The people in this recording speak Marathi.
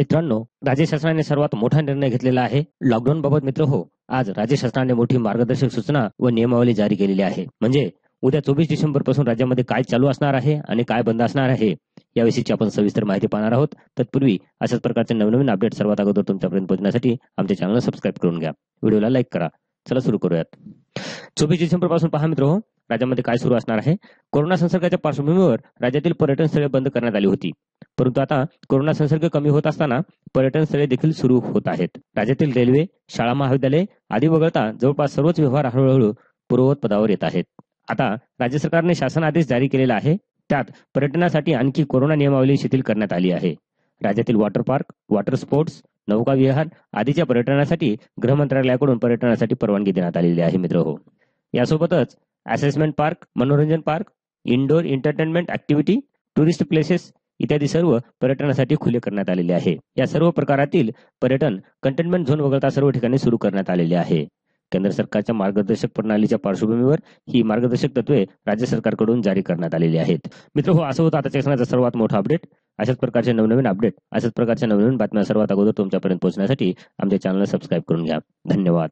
मित्रांनो राज्य शासनाने सर्वात मोठा निर्णय घेतलेला आहे लॉकडाऊन बाबत मित्र हो आज राज्य शासनाने मोठी मार्गदर्शक सूचना व नियमावली जारी केलेली आहे म्हणजे उद्या चोवीस डिसेंबर पासून राज्यामध्ये काय चालू असणार आहे आणि काय बंद असणार आहे याविषयीची आपण सविस्तर माहिती पाहणार आहोत तत्पूर्वी अशाच प्रकारचे नवनवीन अपडेट सर्वात अगोदर तुमच्यापर्यंत पोहोचण्यासाठी आमच्या चॅनलला सबस्क्राईब करून घ्या व्हिडिओला लाईक करा चला सुरू करूयात चोवीस डिसेंबर पासून पहा मित्र हो राज्यामध्ये काय सुरू असणार आहे कोरोना संसर्गाच्या पार्श्वभूमीवर राज्यातील पर्यटन स्थळे बंद करण्यात आली होती परंतु आता कोरोना संसर्ग कमी होत असताना पर्यटन स्थळे देखील सुरू होत आहेत राज्यातील रेल्वे शाळा महाविद्यालय आदी वगळता जवळपास सर्वच व्यवहार हळूहळू पूर्ववत पदावर येत आहेत आता राज्य सरकारने शासन आदेश जारी केलेला आहे त्यात पर्यटनासाठी आणखी कोरोना नियमावली शिथिल करण्यात आली आहे राज्यातील वॉटर पार्क वॉटर स्पोर्ट्स नौका विहार आदीच्या पर्यटनासाठी गृह मंत्रालयाकडून पर्यटनासाठी परवानगी देण्यात आलेली आहे मित्र हो यासोबतच असेसमेंट पार्क मनोरंजन park indoor entertainment activity tourist places इत्यादी सर्व पर्यटनासाठी खुले करण्यात आलेले आहे या सर्व प्रकारातील पर्यटन कंटेनमेंट झोन वगळता सर्व ठिकाणी सुरू करण्यात आलेले आहे केंद्र सरकारच्या मार्गदर्शक प्रणालीच्या पार्श्वभूमीवर ही मार्गदर्शक तत्वे राज्य सरकारकडून जारी करण्यात आलेली आहेत मित्र हो असं होतं आताच्या क्षणाचा सर्वात मोठा अपडेट अशाच प्रकारचे नवनवीन अपडेट अशाच प्रकारच्या नवनवीन बातम्या सर्वात अगोदर तुमच्यापर्यंत पोहोचण्यासाठी आमच्या चॅनलला सबस्क्राईब करून घ्या धन्यवाद